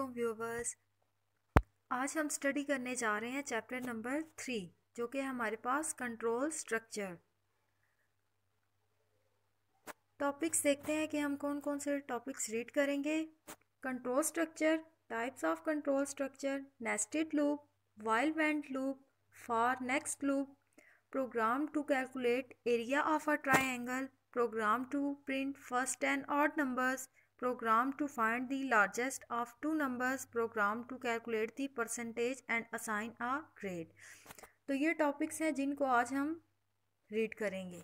वालेकुम व्यूवर्स आज हम स्टडी करने जा रहे हैं चैप्टर नंबर थ्री जो कि हमारे पास कंट्रोल स्ट्रक्चर टॉपिक्स देखते हैं कि हम कौन कौन से टॉपिक्स रीड करेंगे control structure types of control structure nested loop while wend loop for next loop program to calculate area of a triangle program to print first and odd numbers program to find the largest of two numbers program to calculate the percentage and assign a grade तो ये topics हैं जिनको आज हम read करेंगे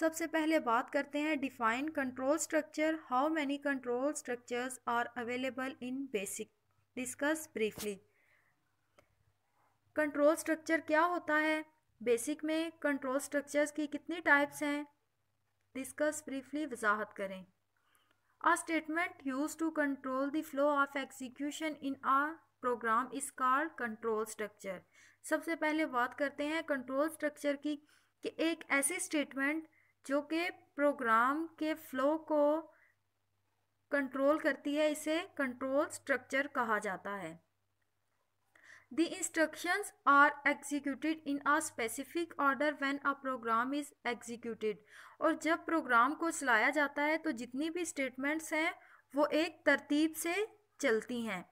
सबसे पहले बात करते हैं define control structure how many control structures are available in basic discuss briefly control structure क्या होता है बेसिक में कंट्रोल स्ट्रक्चर्स की कितनी टाइप्स हैं डिस्कस ब्रीफली वजाहत करें a statement used to control the flow of execution in a program is called control structure सबसे पहले बात करते हैं कंट्रोल स्ट्रक्चर की कि एक ऐसे स्टेटमेंट जो कि प्रोग्राम के फ्लो को कंट्रोल करती है इसे कंट्रोल स्ट्रक्चर कहा जाता है The instructions are executed in a specific order when a program is executed. और जब प्रोग्राम को चलाया जाता है तो जितनी भी स्टेटमेंट्स हैं वो एक तरतीब से चलती हैं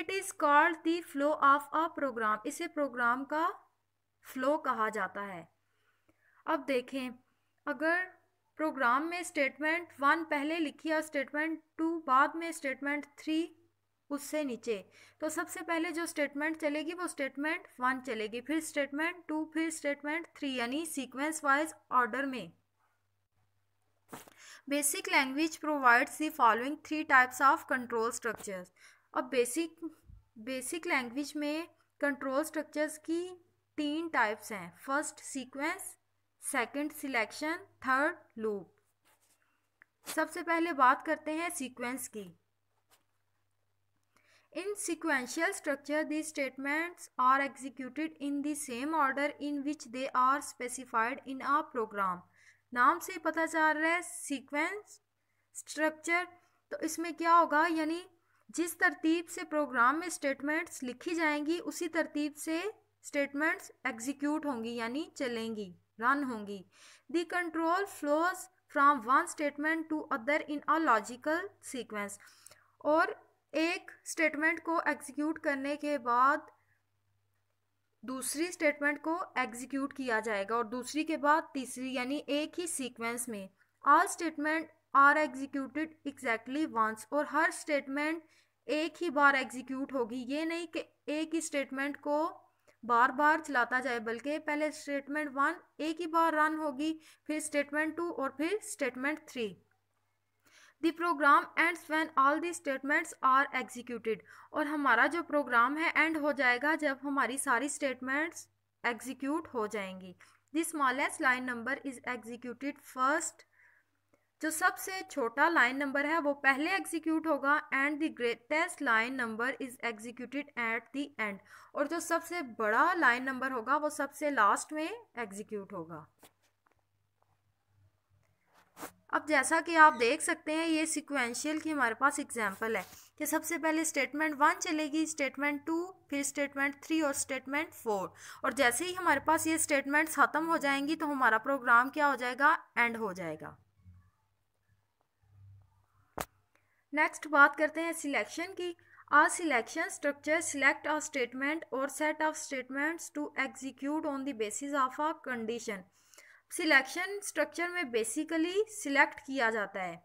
it is called the flow of a program इसे प्रोग्राम का फ्लो कहा जाता है अब देखें अगर प्रोग्राम में स्टेटमेंट वन पहले लिखी और स्टेटमेंट टू बाद में स्टेटमेंट थ्री उससे नीचे तो सबसे पहले जो स्टेटमेंट चलेगी वो स्टेटमेंट वन चलेगी फिर स्टेटमेंट टू फिर स्टेटमेंट थ्री यानी सीक्वेंस वाइज ऑर्डर में basic language provides the following three types of control structures अब बेसिक बेसिक लैंग्वेज में कंट्रोल स्ट्रक्चर्स की तीन टाइप्स हैं first sequence second selection third loop सबसे पहले बात करते हैं सीक्वेंस की in sequential structure the statements are executed in the same order in which they are specified in a program नाम से पता चल रहा है सीक्वेंस स्ट्रक्चर तो इसमें क्या होगा यानी जिस तरतीब से प्रोग्राम में स्टेटमेंट्स लिखी जाएंगी उसी तरतीब से स्टेटमेंट्स एग्जीक्यूट होंगी यानी चलेंगी रन होंगी the control flows from one statement to other in a logical sequence और एक स्टेटमेंट को एग्जीक्यूट करने के बाद दूसरी स्टेटमेंट को एग्जीक्यूट किया जाएगा और दूसरी के बाद तीसरी यानी एक ही सीक्वेंस में all statement are executed exactly once और हर स्टेटमेंट एक ही बार एग्जीक्यूट होगी ये नहीं कि एक ही स्टेटमेंट को बार बार चलाता जाए बल्कि पहले स्टेटमेंट वन एक ही बार रन होगी फिर स्टेटमेंट टू और फिर statement three the program ends when all the statements are executed और हमारा जो प्रोग्राम है एंड हो जाएगा जब हमारी सारी स्टेटमेंट्स एग्जीक्यूट हो जाएंगी the smallest line number is executed first जो सबसे छोटा लाइन नंबर है वो पहले एग्जीक्यूट होगा and the greatest line number is executed at the end और जो सबसे बड़ा लाइन नंबर होगा वो सबसे लास्ट में एग्जीक्यूट होगा अब जैसा कि आप देख सकते हैं ये सिक्वेंशियल की हमारे पास एग्जाम्पल है कि सबसे पहले स्टेटमेंट वन चलेगी स्टेटमेंट टू फिर स्टेटमेंट थ्री और स्टेटमेंट फोर और जैसे ही हमारे पास ये स्टेटमेंट्स ख़त्म हो जाएंगी तो हमारा प्रोग्राम क्या हो जाएगा एंड हो जाएगा नेक्स्ट बात करते हैं सिलेक्शन की a selection structure select of statement और set of statements to execute on the basis of a condition selection structure में बेसिकली सिलेक्ट किया जाता है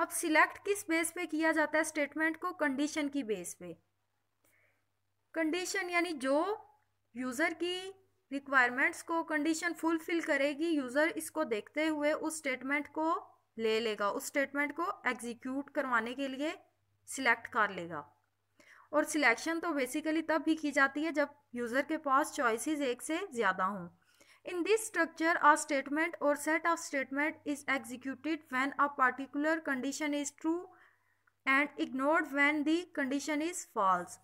अब सिलेक्ट किस बेस पे किया जाता है स्टेटमेंट को कंडीशन की बेस पे कंडीशन यानी जो यूज़र की रिक्वायरमेंट्स को कंडीशन फुलफिल करेगी यूज़र इसको देखते हुए उस स्टेटमेंट को ले लेगा उस स्टेटमेंट को एग्जीक्यूट करवाने के लिए सिलेक्ट कर लेगा और सिलेक्शन तो बेसिकली तब भी की जाती है जब यूज़र के पास चॉइसेस एक से ज़्यादा हों In this structure, a statement or set of statement is executed when a particular condition is true and ignored when the condition is false.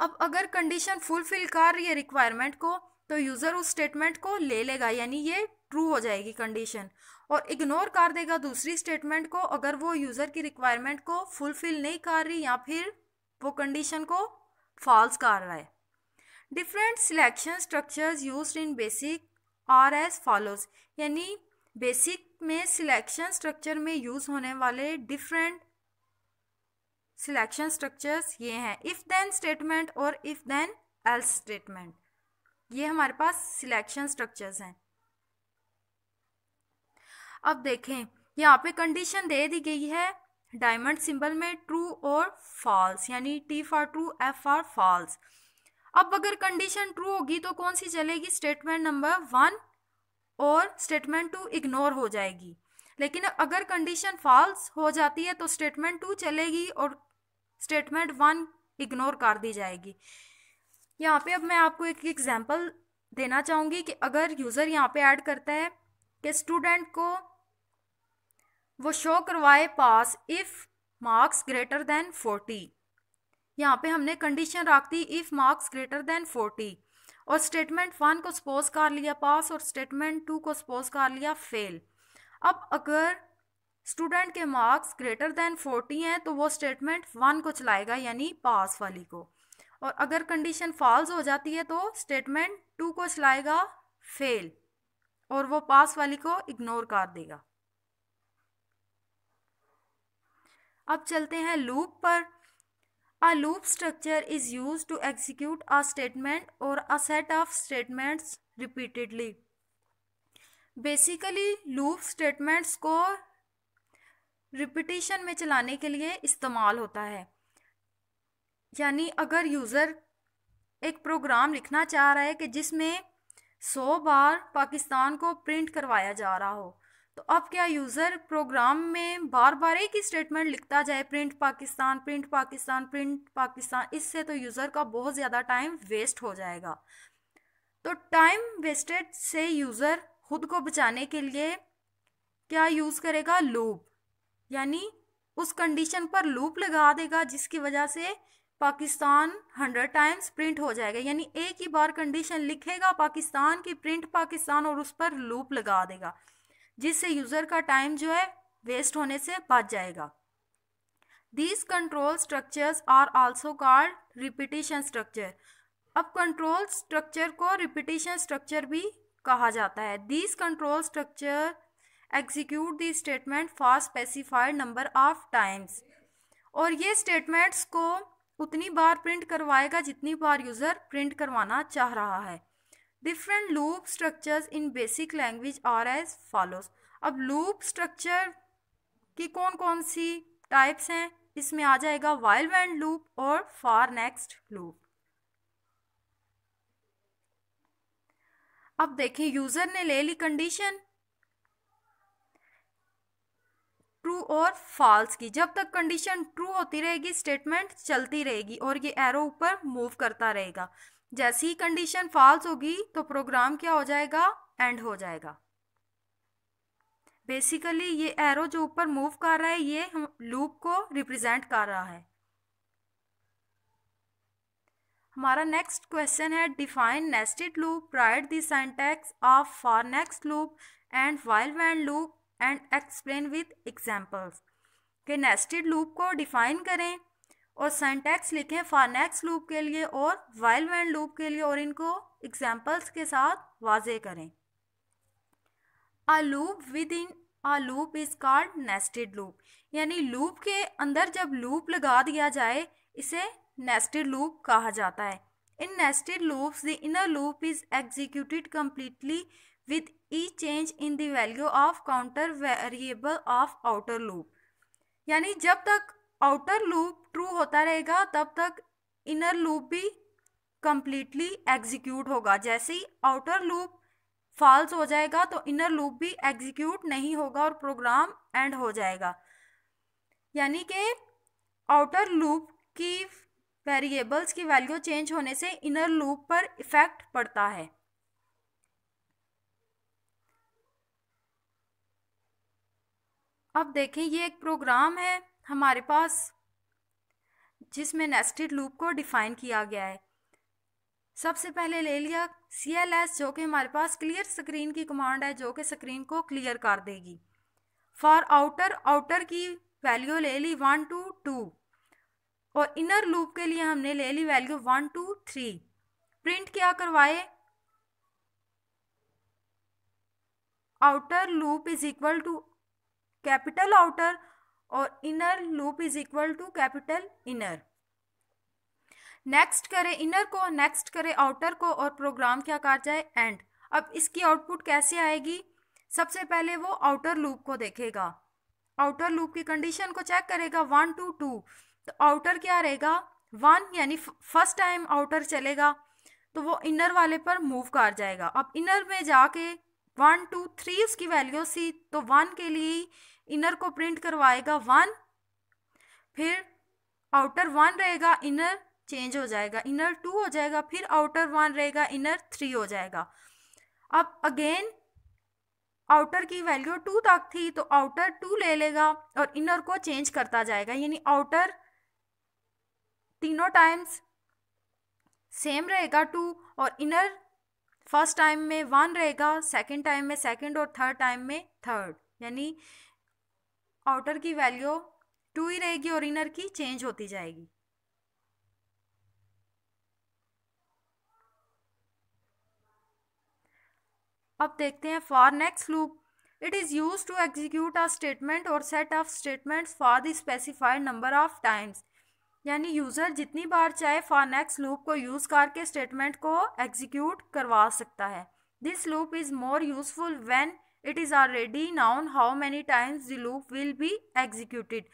अब अगर कंडीशन फुलफिल कर रही है रिक्वायरमेंट को तो यूज़र उस स्टेटमेंट को ले लेगा यानी ये ट्रू हो जाएगी कंडीशन और इग्नोर कर देगा दूसरी स्टेटमेंट को अगर वो यूज़र की रिक्वायरमेंट को फुलफिल नहीं कर रही या फिर वो कंडीशन को फॉल्स कर रहा है different selection structures used in basic are as follows यानी बेसिक में सिलेक्शन स्ट्रक्चर में यूज होने वाले डिफरेंट सिलेक्शन स्ट्रक्चर्स ये हैं इफ़ देन स्टेटमेंट और इफ़ देन एल्स स्टेटमेंट ये हमारे पास सिलेक्शन स्ट्रक्चर्स हैं अब देखें यहाँ पे कंडीशन दे दी गई है डायमंड सिंबल में ट्रू और फॉल्स यानी T for true F for false अब अगर कंडीशन ट्रू होगी तो कौन सी चलेगी स्टेटमेंट नंबर वन और स्टेटमेंट टू इग्नोर हो जाएगी लेकिन अगर कंडीशन फॉल्स हो जाती है तो स्टेटमेंट टू चलेगी और स्टेटमेंट वन इग्नोर कर दी जाएगी यहाँ पे अब मैं आपको एक एग्जाम्पल देना चाहूँगी कि अगर यूज़र यहाँ पे ऐड करता है कि स्टूडेंट को वो शो करवाए pass if marks greater than forty यहाँ पे हमने कंडीशन रख दी if marks greater than forty और स्टेटमेंट वन को सपोज कर लिया पास और स्टेटमेंट टू को सपोज कर लिया फेल अब अगर स्टूडेंट के मार्क्स ग्रेटर देन फोर्टी हैं तो वो स्टेटमेंट वन को चलाएगा यानी पास वाली को और अगर कंडीशन फॉल्स हो जाती है तो स्टेटमेंट टू को चलाएगा फेल और वो पास वाली को इग्नोर कर देगा अब चलते हैं लूप पर A loop structure is used to execute a statement or a set of statements repeatedly. Basically loop statements को रिपीटिशन में चलाने के लिए इस्तेमाल होता है यानी अगर यूज़र एक प्रोग्राम लिखना चाह रहा है कि जिसमें सौ बार पाकिस्तान को प्रिंट करवाया जा रहा हो तो अब क्या यूज़र प्रोग्राम में बार बार एक ही स्टेटमेंट लिखता जाए print Pakistan print Pakistan print Pakistan इससे तो यूज़र का बहुत ज़्यादा टाइम वेस्ट हो जाएगा तो टाइम वेस्टेड से यूज़र खुद को बचाने के लिए क्या यूज़ करेगा लूप यानी उस कंडीशन पर लूप लगा देगा जिसकी वजह से पाकिस्तान हंड्रेड टाइम्स प्रिंट हो जाएगा यानी एक ही बार कंडीशन लिखेगा पाकिस्तान की प्रिंट पाकिस्तान और उस पर लूप लगा देगा जिससे यूज़र का टाइम जो है वेस्ट होने से बच जाएगा these control structures are also called repetition structure अब कंट्रोल स्ट्रक्चर को रिपीटिशन स्ट्रक्चर भी कहा जाता है these control structure execute the statement for specified number of times और ये स्टेटमेंट्स को उतनी बार प्रिंट करवाएगा जितनी बार यूज़र प्रिंट करवाना चाह रहा है different loop structure in basic language are as follows अब लूप स्ट्रक्चर की कौन कौन सी टाइप्स हैं इसमें आ जाएगा वाइल्ड वैंड लूप और फॉर नेक्स्ट लूप अब देखें यूजर ने ले ली कंडीशन ट्रू और फॉल्स की जब तक कंडीशन ट्रू होती रहेगी स्टेटमेंट चलती रहेगी और ये एरो ऊपर मूव करता रहेगा जैसे ही कंडीशन फॉल्स होगी तो प्रोग्राम क्या हो जाएगा एंड हो जाएगा बेसिकली ये एरो जो ऊपर मूव कर रहा है ये लूप को रिप्रेजेंट कर रहा है हमारा नेक्स्ट क्वेश्चन है define nested loop write the syntax of for next loop and while wend loop and explain with examples के नेस्टेड लूप को डिफाइन करें और सेंटेक्स लिखें फॉर नेक्स्ट लूप के लिए और वाइल वैंड लूप के लिए और इनको एग्जाम्पल्स के साथ वाजे करें a loop within a loop is called nested loop यानी लूप के अंदर जब लूप लगा दिया जाए इसे नेस्टेड लूप कहा जाता है in nested loops the inner loop is executed completely with each change in value of counter variable of outer loop यानी जब तक आउटर लूप ट्रू होता रहेगा तब तक इनर लूप भी कंप्लीटली एग्जीक्यूट होगा जैसे ही आउटर लूप फॉल्स हो जाएगा तो इनर लूप भी एग्जीक्यूट नहीं होगा और प्रोग्राम एंड हो जाएगा यानी कि आउटर लूप की वेरिएबल्स की वैल्यू चेंज होने से इनर लूप पर इफेक्ट पड़ता है अब देखें ये एक प्रोग्राम है हमारे पास जिसमें नेस्टेड लूप को डिफाइन किया गया है सबसे पहले ले लिया सी एल एस जो कि हमारे पास क्लियर स्क्रीन की कमांड है जो कि स्क्रीन को क्लियर कर देगी फॉर आउटर आउटर की वैल्यू ले ली वन टू टू और इनर लूप के लिए हमने ले ली value one to three print क्या करवाए outer loop is equal to capital outer और inner loop is equal to capital inner next करें इनर को नेक्स्ट करें आउटर को और प्रोग्राम क्या कहा जाए एंड अब इसकी आउटपुट कैसे आएगी सबसे पहले वो आउटर लूप को देखेगा आउटर लूप की कंडीशन को चेक करेगा वन टू टू तो आउटर क्या रहेगा वन यानी फर्स्ट टाइम आउटर चलेगा तो वो इनर वाले पर मूव कर जाएगा अब इनर में जाके वन टू थ्री उसकी वैल्यू सी तो वन के लिए इनर को प्रिंट करवाएगा वन फिर आउटर वन रहेगा इनर चेंज हो जाएगा इनर टू हो जाएगा फिर आउटर वन रहेगा इनर थ्री हो जाएगा अब अगेन आउटर की वैल्यू टू तक थी तो आउटर टू ले लेगा और इनर को चेंज करता जाएगा यानी आउटर तीनों टाइम्स सेम रहेगा टू और इनर फर्स्ट टाइम में वन रहेगा सेकंड टाइम में सेकंड और थर्ड टाइम में थर्ड यानी आउटर की वैल्यू टू ही रहेगी और इनर की चेंज होती जाएगी अब देखते हैं for next loop it is used to execute a statement और set of statements for the specified number of times यानी यूज़र जितनी बार चाहे फॉर नेक्स्ट लूप को यूज़ करके स्टेटमेंट को एग्जीक्यूट करवा सकता है this loop is more useful when it is already known how many times the loop will be executed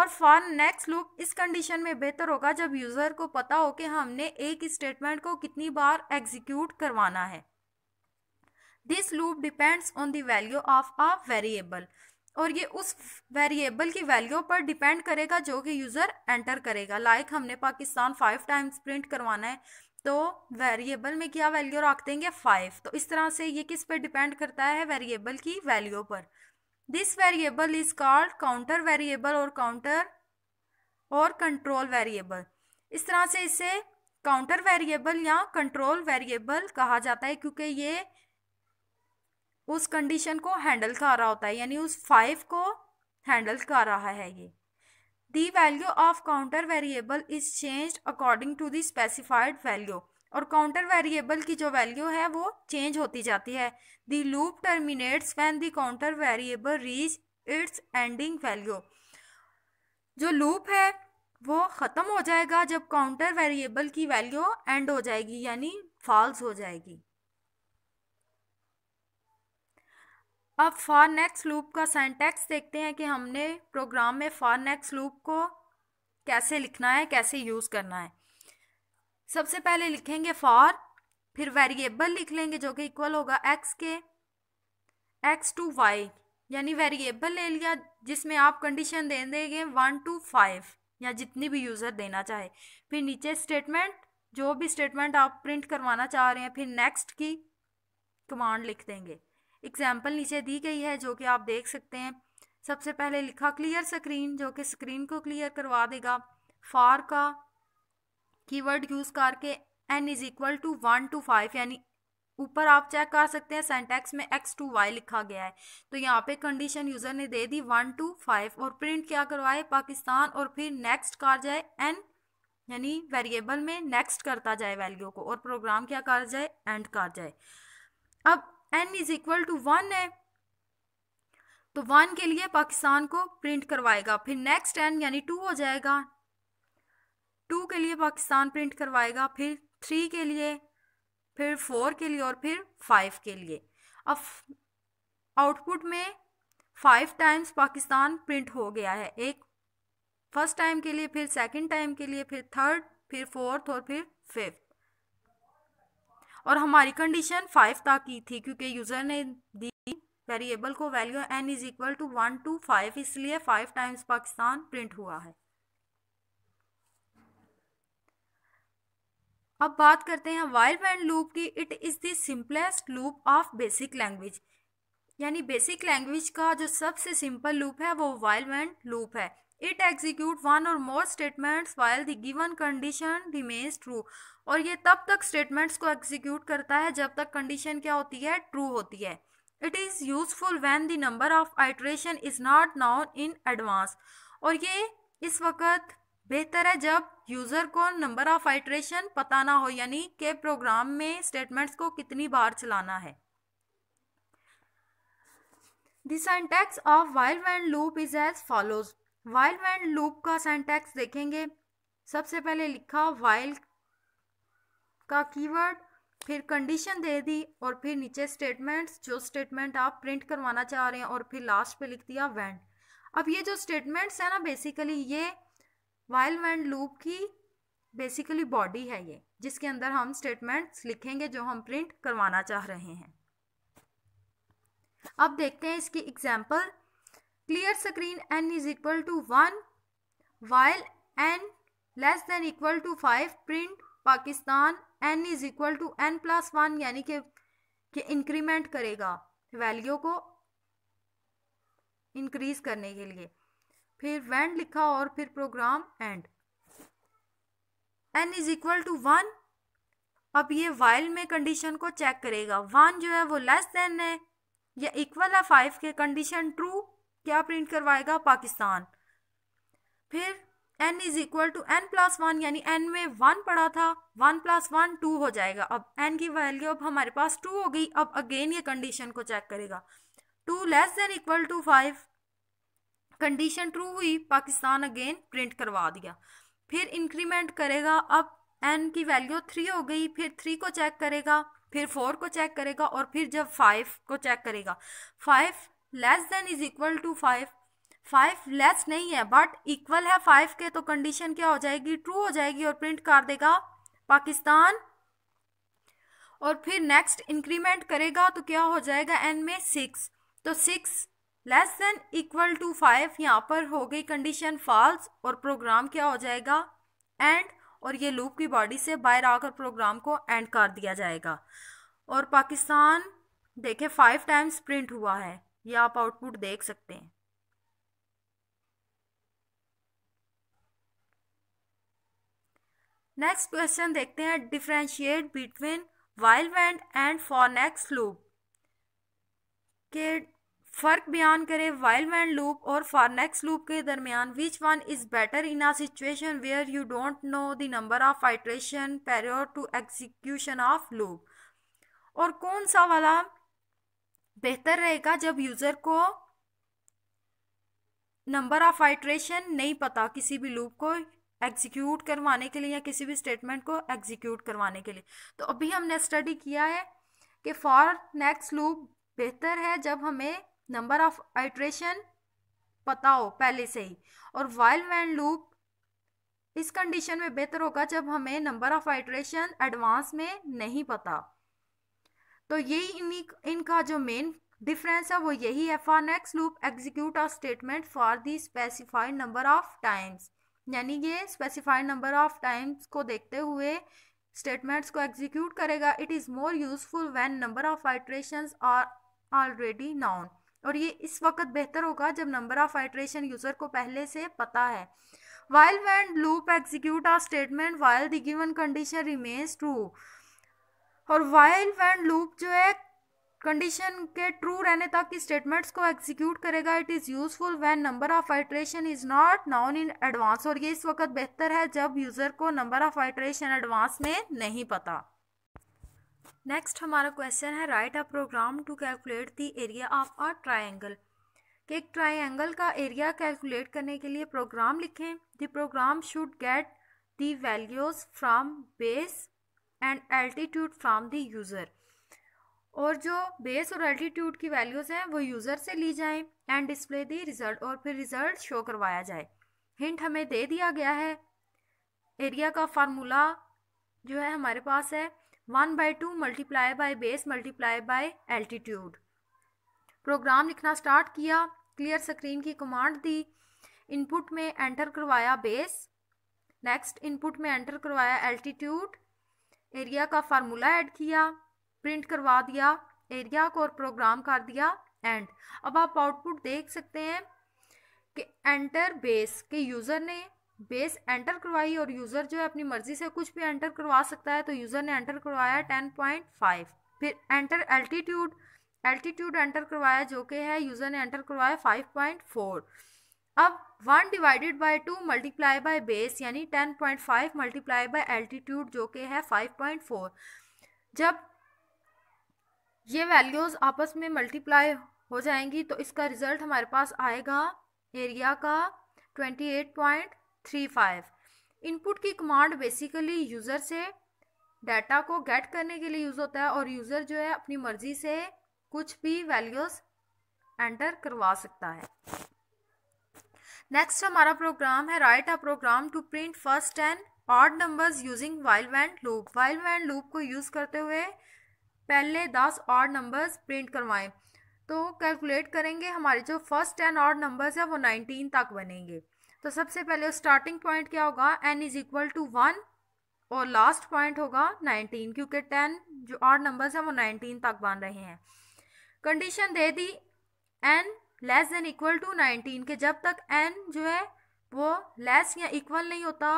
और फॉर नेक्स्ट लूप इस कंडीशन में बेहतर होगा जब यूज़र को पता हो कि हमने एक स्टेटमेंट को कितनी बार एग्जीक्यूट करवाना है this loop depends on the value of a variable और ये उस वेरिएबल की वैल्यू पर डिपेंड करेगा जो कि यूज़र एंटर करेगा लाइक like हमने पाकिस्तान फाइव टाइम्स प्रिंट करवाना है तो वेरिएबल में क्या वैल्यू रख देंगे फाइव तो इस तरह से ये किस पर डिपेंड करता है वेरिएबल की वैल्यू पर this variable is called counter variable और काउंटर और कंट्रोल वेरिएबल इस तरह से इसे काउंटर वेरिएबल या कंट्रोल वेरिएबल कहा जाता है क्योंकि ये उस कंडीशन को हैंडल कर रहा होता है यानी उस फाइव को हैंडल कर रहा है ये the value of counter variable is changed according to the specified value और काउंटर वेरिएबल की जो वैल्यू है वो चेंज होती जाती है the loop terminates when the counter variable reach its ending value जो लूप है वो ख़त्म हो जाएगा जब काउंटर वेरिएबल की वैल्यू एंड हो जाएगी यानी फॉल्स हो जाएगी अब फॉर नेक्स्ट लूप का सेंटेक्स देखते हैं कि हमने प्रोग्राम में फॉर नेक्स्ट लूप को कैसे लिखना है कैसे यूज़ करना है सबसे पहले लिखेंगे फॉर फिर वेरिएबल लिख लेंगे जो कि इक्वल होगा एक्स के एक्स टू वाई यानी वेरिएबल ले लिया जिसमें आप कंडीशन दे देंगे वन टू फाइव या जितनी भी यूज़र देना चाहे फिर नीचे स्टेटमेंट जो भी स्टेटमेंट आप प्रिंट करवाना चाह रहे हैं फिर नेक्स्ट की कमांड लिख देंगे एग्जाम्पल नीचे दी गई है जो कि आप देख सकते हैं सबसे पहले लिखा क्लियर स्क्रीन जो कि स्क्रीन को क्लियर करवा देगा फार का कीवर्ड यूज़ करके N is equal to one to five यानी ऊपर आप चेक कर सकते हैं सेंटेक्स में एक्स टू वाई लिखा गया है तो यहाँ पे कंडीशन यूज़र ने दे दी वन टू फाइव और प्रिंट क्या करवाए पाकिस्तान और फिर नेक्स्ट कर जाए एन यानी वेरिएबल में नेक्स्ट करता जाए वैल्यू को और प्रोग्राम क्या कर जाए एंड कर जाए अब N is equal to one है तो वन के लिए पाकिस्तान को प्रिंट करवाएगा फिर नेक्स्ट एन यानी टू हो जाएगा टू के लिए पाकिस्तान प्रिंट करवाएगा फिर थ्री के लिए फिर फोर के लिए और फिर फाइव के लिए अब आउटपुट में फाइव टाइम्स पाकिस्तान प्रिंट हो गया है एक फर्स्ट टाइम के लिए फिर सेकंड टाइम के लिए फिर थर्ड फिर फोर्थ और फिर फिफ्थ और हमारी कंडीशन फाइव तक की थी क्योंकि यूज़र ने दी वेरिएबल को value N is equal to one to five इसलिए फाइव टाइम्स पाकिस्तान प्रिंट हुआ है अब बात करते हैं वाइल वैंड लूप की it is the simplest loop of basic language यानी बेसिक लैंग्वेज का जो सबसे सिंपल लूप है वो वाइल वैंड लूप है इट एग्जीक्यूट वन और more statements while the given condition remains true और ये तब तक स्टेटमेंट्स को एग्जीक्यूट करता है जब तक कंडीशन क्या होती है ट्रू होती है it is useful when the number of iteration is not known in advance और ये इस वक्त बेहतर है जब यूज़र को नंबर ऑफ आइट्रेशन पता ना हो यानी के प्रोग्राम में स्टेटमेंट्स को कितनी बार चलाना है The syntax of while when loop is as follows. While end loop का सेंटेक्स देखेंगे सबसे पहले लिखा वाइल का कीवर्ड फिर कंडीशन दे दी और फिर नीचे स्टेटमेंट्स जो स्टेटमेंट आप प्रिंट करवाना चाह रहे हैं और फिर लास्ट पे लिख दिया वैंड अब ये जो स्टेटमेंट्स है ना बेसिकली ये वाइल वैंड लूप की बेसिकली बॉडी है ये जिसके अंदर हम स्टेटमेंट्स लिखेंगे जो हम प्रिंट करवाना चाह रहे हैं अब देखते हैं इसकी example clear screen n is equal to 1 while n less than equal to 5 print Pakistan n is equal to n plus 1 यानी कि कि इंक्रीमेंट करेगा वैल्यू को इंक्रीज करने के लिए फिर वैंड लिखा और फिर program end N is equal to one अब ये वाइल में कंडीशन को चेक करेगा वन जो है वो लेस देन है या इक्वल है फाइव के कंडीशन ट्रू क्या प्रिंट करवाएगा पाकिस्तान फिर N is equal to N plus one यानी एन में वन पड़ा था वन प्लस वन टू हो जाएगा अब एन की वैल्यू अब हमारे पास टू हो गई अब अगेन ये कंडीशन को चेक करेगा two less than equal to five condition true हुई पाकिस्तान अगेन प्रिंट करवा दिया फिर इंक्रीमेंट करेगा अब एन की वैल्यू थ्री हो गई फिर थ्री को चेक करेगा फिर फोर को चेक करेगा और फिर जब फाइव को चेक करेगा five less than is equal to five five less नहीं है बट इक्वल है फाइव के तो कंडीशन क्या हो जाएगी ट्रू हो जाएगी और प्रिंट कर देगा पाकिस्तान और फिर नेक्स्ट इंक्रीमेंट करेगा तो क्या हो जाएगा एन में सिक्स तो six less than equal to five यहाँ पर हो गई कंडीशन फॉल्स और प्रोग्राम क्या हो जाएगा एंड और ये लूप की बॉडी से बाहर आकर प्रोग्राम को एंड कर दिया जाएगा और पाकिस्तान देखे फाइव टाइम्स प्रिंट हुआ है ये आप आउटपुट देख सकते हैं नेक्स्ट क्वेश्चन देखते हैं differentiate between while wend and for next loop के फर्क बयान करें वाइल वैंड लूप और फॉरनेक्स लूप के दरमियान which one is better in a situation where you don't know the number of iteration prior to execution of loop और कौन सा वाला बेहतर रहेगा जब यूज़र को नंबर ऑफ आइट्रेशन नहीं पता किसी भी लूप को एग्जीक्यूट करवाने के लिए या किसी भी स्टेटमेंट को एग्जीक्यूट करवाने के लिए तो अभी हमने स्टडी किया है कि फॉर नेक्स्ट लूप बेहतर है जब हमें नंबर ऑफ आइट्रेशन पता हो पहले से ही और वाइल वैन लूप इस कंडीशन में बेहतर होगा जब हमें नंबर ऑफ आइट्रेशन एडवांस में नहीं पता तो ये इनका जो मेन डिफरेंस है वो यही है for next loop execute a statement for the specified number of times यानी ये स्पेसिफाइड नंबर ऑफ टाइम्स को देखते हुए स्टेटमेंट्स को एग्जीक्यूट करेगा it is more useful when number of iteration are already known और ये इस वक्त बेहतर होगा जब नंबर ऑफ आइट्रेशन यूज़र को पहले से पता है while wend loop execute are statement while the given condition remains और वाइल वैंड लूप जो है कंडीशन के ट्रू रहने तक की स्टेटमेंट्स को एग्जीक्यूट करेगा it is useful when number of iteration is not known in advance और ये इस वक्त बेहतर है जब यूज़र को नंबर ऑफ आइट्रेशन एडवांस में नहीं पता नेक्स्ट हमारा क्वेश्चन है write a program to calculate the area of a triangle कि एक ट्राइंगल का एरिया कैलकुलेट करने के लिए प्रोग्राम लिखें the program should get values values from base and altitude from the user और जो बेस और एल्टीट्यूड की वैल्यूज़ हैं वो यूज़र से ली जाएं एंड डिस्प्ले दी रिज़ल्ट और फिर रिज़ल्ट शो करवाया जाए हिंट हमें दे दिया गया है एरिया का फार्मूला जो है हमारे पास है one by two multiply by base multiply by altitude program लिखना स्टार्ट किया क्लियर स्क्रीन की कमांड दी इनपुट में एंटर करवाया बेस नेक्स्ट इनपुट में एंटर करवाया एल्टीट्यूड एरिया का फार्मूला ऐड किया प्रिंट करवा दिया एरिया को और प्रोग्राम कर दिया एंड अब आप आउटपुट देख सकते हैं कि एंटर बेस के यूज़र ने बेस एंटर करवाई और यूज़र जो है अपनी मर्ज़ी से कुछ भी एंटर करवा सकता है तो यूज़र ने एंटर करवाया टेन पॉइंट फाइव फिर एंटर एल्टीट्यूड एल्टीट्यूड एंटर करवाया जो कि है यूज़र ने एंटर करवाया फाइव पॉइंट फोर अब one divided by two multiply by base यानी ten point five multiply by altitude जो कि है फाइव पॉइंट फोर जब ये वैल्यूज़ आपस में मल्टीप्लाई हो जाएंगी तो इसका रिज़ल्ट हमारे पास आएगा एरिया का twenty eight point three five input की कमांड बेसिकली यूज़र से डाटा को गेट करने के लिए यूज़ होता है और यूज़र जो है अपनी मर्ज़ी से कुछ भी वैल्यूज़ एंटर करवा सकता है नेक्स्ट हमारा प्रोग्राम है write a program to print first ten odd numbers using while wend loop while wend loop को यूज़ करते हुए पहले दस ऑड नंबर्स प्रिंट करवाएं तो कैलकुलेट करेंगे हमारे जो फर्स्ट टेन ऑड नंबर्स है वो नाइनटीन तक बनेंगे तो सबसे पहले स्टार्टिंग पॉइंट क्या होगा N is equal to one और लास्ट पॉइंट होगा नाइनटीन क्योंकि टेन जो ऑड नंबर्स हैं वो नाइनटीन तक बन रहे हैं कंडीशन दे दी N less than equal to nineteen के जब तक एन जो है वो लेस या इक्वल नहीं होता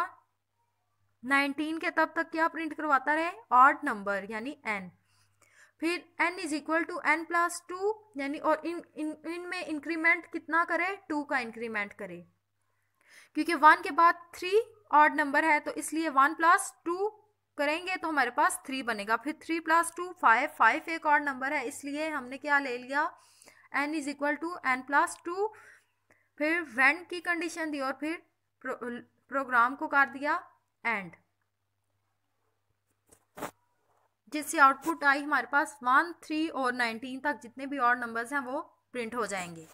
नाइनटीन के तब तक क्या प्रिंट करवाता रहे ऑड नंबर यानी एन फिर N is equal to N plus two यानी और इन इन इनमें इंक्रीमेंट कितना करे टू का इंक्रीमेंट करे क्योंकि वन के बाद थ्री ऑड नंबर है तो इसलिए वन प्लस टू करेंगे तो हमारे पास थ्री बनेगा फिर three plus two five five एक ऑड नंबर है इसलिए हमने क्या ले लिया N is equal to N plus two फिर वेन की कंडीशन दी और फिर प्रो, प्रोग्राम को कर दिया एंड जिससे आउटपुट आई हमारे पास वन थ्री और नाइनटीन तक जितने भी और नंबर्स हैं वो प्रिंट हो जाएंगे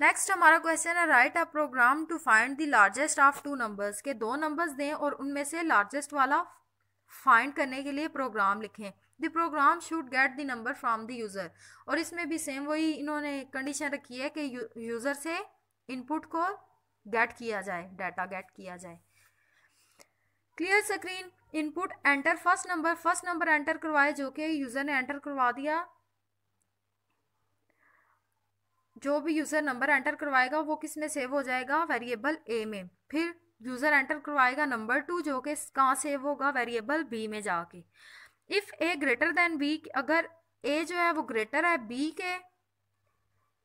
नेक्स्ट हमारा क्वेश्चन है write a program to find the largest of two numbers के दो नंबर्स दें और उनमें से लार्जेस्ट वाला फाइंड करने के लिए प्रोग्राम लिखें the program should get the number from the user और इसमें भी सेम वही इन्होंने कंडीशन रखी है कि यूज़र से इनपुट को गेट किया जाए डाटा गेट किया जाए clear screen input enter first number first number enter करवाए जो कि यूज़र ने एंटर करवा दिया जो भी यूज़र नंबर एंटर करवाएगा वो किस में सेव हो जाएगा वेरिएबल ए में फिर यूज़र एंटर करवाएगा नंबर टू जो कि कहाँ सेव होगा वेरिएबल बी में जाके if A greater than B अगर ए जो है वो ग्रेटर है बी के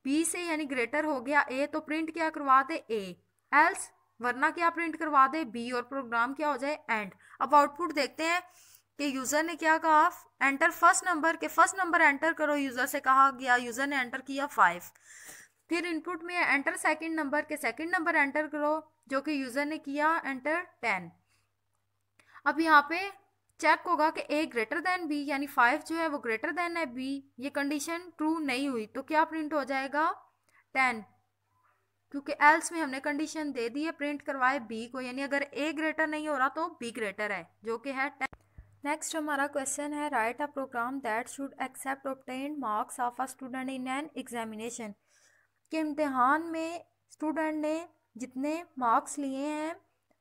बी से यानी ग्रेटर हो गया ए तो प्रिंट क्या करवा दे ए एल्स वरना क्या प्रिंट करवा दे बी और प्रोग्राम क्या हो जाए एंड अब आउटपुट देखते हैं कि यूज़र ने क्या कहा एंटर फर्स्ट नंबर के फर्स्ट नंबर एंटर करो यूज़र से कहा गया यूज़र ने एंटर किया फाइव फिर इनपुट में एंटर सेकंड नंबर के सेकंड नंबर एंटर करो जो कि यूज़र ने किया एंटर टेन अब यहाँ पे चेक होगा कि ए ग्रेटर देन बी यानी फाइव जो है वो ग्रेटर देन है बी ये कंडीशन ट्रू नहीं हुई तो क्या प्रिंट हो जाएगा टेन क्योंकि एल्स में हमने कंडीशन दे दी है प्रिंट करवाए बी को यानी अगर ए ग्रेटर नहीं हो रहा तो बी ग्रेटर है जो कि है टेन नेक्स्ट हमारा क्वेश्चन है write a program that should accept obtained marks of a student in an examination के इम्तहान में स्टूडेंट ने जितने मार्क्स लिए हैं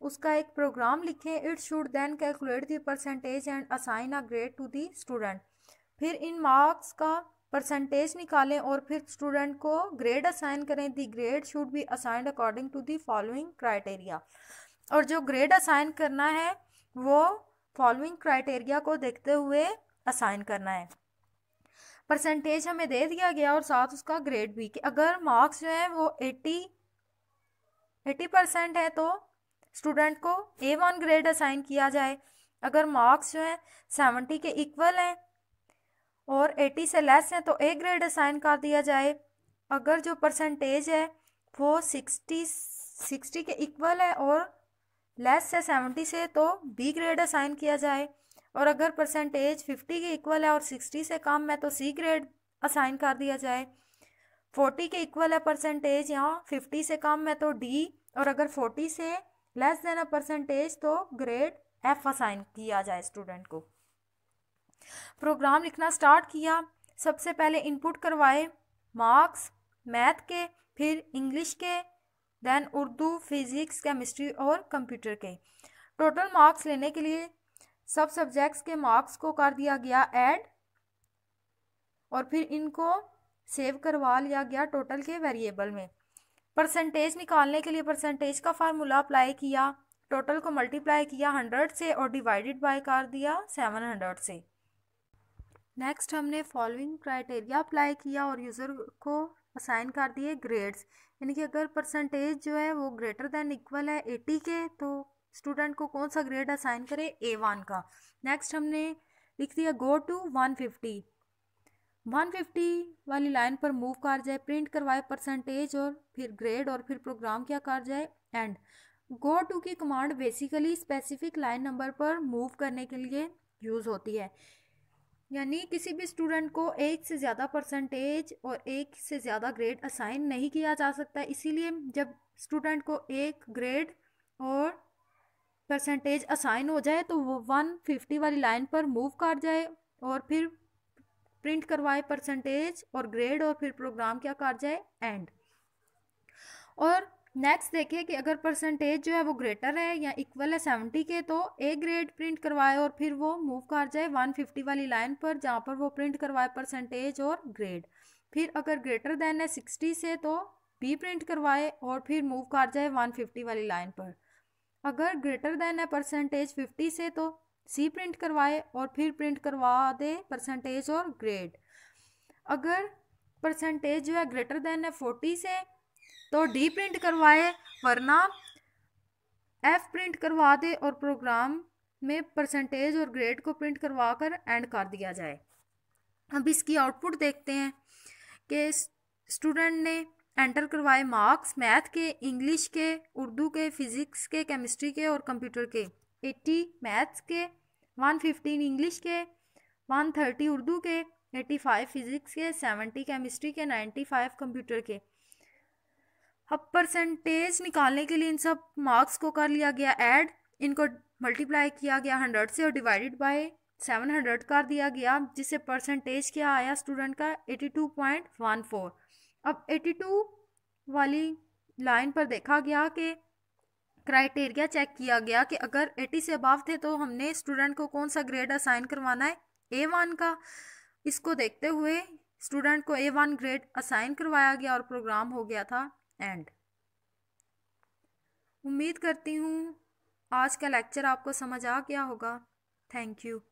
उसका एक प्रोग्राम लिखें it should then calculate the percentage and assign a grade to the student फिर इन मार्क्स का परसेंटेज निकालें और फिर स्टूडेंट को ग्रेड असाइन करें the grade should be assigned according to the following criteria और जो ग्रेड असाइन करना है वो फॉलोइंग क्राइटेरिया को देखते हुए असाइन करना है परसेंटेज हमें दे दिया गया और साथ उसका ग्रेड भी कि अगर मार्क्स जो है वो एट्टी एटी परसेंट है तो स्टूडेंट को ए वन ग्रेड असाइन किया जाए अगर मार्क्स जो हैं सेवेंटी के इक्वल हैं और एटी से लेस हैं तो ए ग्रेड असाइन कर दिया जाए अगर जो परसेंटेज है वो सिक्सटी सिक्सटी के इक्वल है और लेस है सेवेंटी से तो बी ग्रेड असाइन किया जाए और अगर परसेंटेज फिफ्टी के इक्वल है और सिक्सटी से कम है तो सी ग्रेड असाइन कर दिया जाए फोर्टी के इक्वल है परसेंटेज यहाँ फिफ्टी से कम है तो डी और अगर फोर्टी से लेस देन अ परसेंटेज तो ग्रेड एफ असाइन किया जाए स्टूडेंट को प्रोग्राम लिखना स्टार्ट किया सबसे पहले इनपुट करवाए मार्क्स मैथ के फिर इंग्लिश के देन उर्दू फिजिक्स केमिस्ट्री और कंप्यूटर के टोटल मार्क्स लेने के लिए सब सब्जेक्ट्स के मार्क्स को कर दिया गया ऐड और फिर इनको सेव करवा लिया गया टोटल के वेरिएबल में परसेंटेज निकालने के लिए परसेंटेज का फार्मूला अप्लाई किया टोटल को मल्टीप्लाई किया हंड्रेड से और डिवाइडेड बाय कर दिया सेवन हंड्रेड से नेक्स्ट हमने फॉलोइंग क्राइटेरिया अप्लाई किया और यूज़र को असाइन कर दिए ग्रेड्स यानी कि अगर परसेंटेज जो है वो ग्रेटर दैन इक्वल है एटी के तो स्टूडेंट को कौन सा ग्रेड असाइन करें ए वन का नेक्स्ट हमने लिख दिया गो टू वन फिफ्टी 150 वाली लाइन पर मूव कर जाए प्रिंट करवाए परसेंटेज और फिर ग्रेड और फिर प्रोग्राम क्या कर जाए एंड गो टू की command basically specific line number पर मूव करने के लिए यूज़ होती है यानी किसी भी स्टूडेंट को एक से ज़्यादा परसेंटेज और एक से ज़्यादा ग्रेड असाइन नहीं किया जा सकता इसीलिए जब स्टूडेंट को एक ग्रेड और परसेंटेज असाइन हो जाए तो वो 150 वाली लाइन पर मूव कर जाए और फिर प्रिंट करवाए परसेंटेज और ग्रेड और फिर प्रोग्राम क्या कर जाए एंड और नेक्स्ट देखिए कि अगर परसेंटेज जो है वो ग्रेटर है या इक्वल है सेवेंटी के तो ए ग्रेड प्रिंट करवाए और फिर वो मूव कर जाए वन फिफ्टी वाली लाइन पर जहाँ पर वो प्रिंट करवाए परसेंटेज और ग्रेड फिर अगर ग्रेटर देन है सिक्सटी से तो बी प्रिंट करवाए और फिर मूव कर जाए वन फिफ्टी वाली लाइन पर अगर ग्रेटर देन है परसेंटेज फिफ्टी से तो सी प्रिंट करवाए और फिर प्रिंट करवा दे परसेंटेज और ग्रेड अगर परसेंटेज जो है ग्रेटर देन है फोर्टी से तो डी प्रिंट करवाए वरना एफ प्रिंट करवा दे और प्रोग्राम में परसेंटेज और ग्रेड को प्रिंट करवा कर एंड कर दिया जाए अब इसकी आउटपुट देखते हैं कि स्टूडेंट ने एंटर करवाए मार्क्स मैथ के इंग्लिश के उर्दू के फिज़िक्स के केमिस्ट्री के और कंप्यूटर के एट्टी मैथ्स के वन फिफ्टीन इंग्लिश के वन थर्टी उर्दू के एट्टी फाइव फिज़िक्स के सेवेंटी केमिस्ट्री के नाइन्टी फाइव कंप्यूटर के अब परसेंटेज निकालने के लिए इन सब मार्क्स को कर लिया गया ऐड इनको मल्टीप्लाई किया गया हंड्रेड से और डिवाइडेड बाय सेवन हंड्रेड कर दिया गया जिससे परसेंटेज क्या आया स्टूडेंट का eighty two point one four अब एटी टू वाली लाइन पर देखा गया कि क्राइटेरिया चेक किया गया कि अगर 80 से अबाव थे तो हमने स्टूडेंट को कौन सा ग्रेड असाइन करवाना है ए वन का इसको देखते हुए स्टूडेंट को ए वन ग्रेड असाइन करवाया गया और प्रोग्राम हो गया था एंड उम्मीद करती हूँ आज का लेक्चर आपको समझ आ गया होगा थैंक यू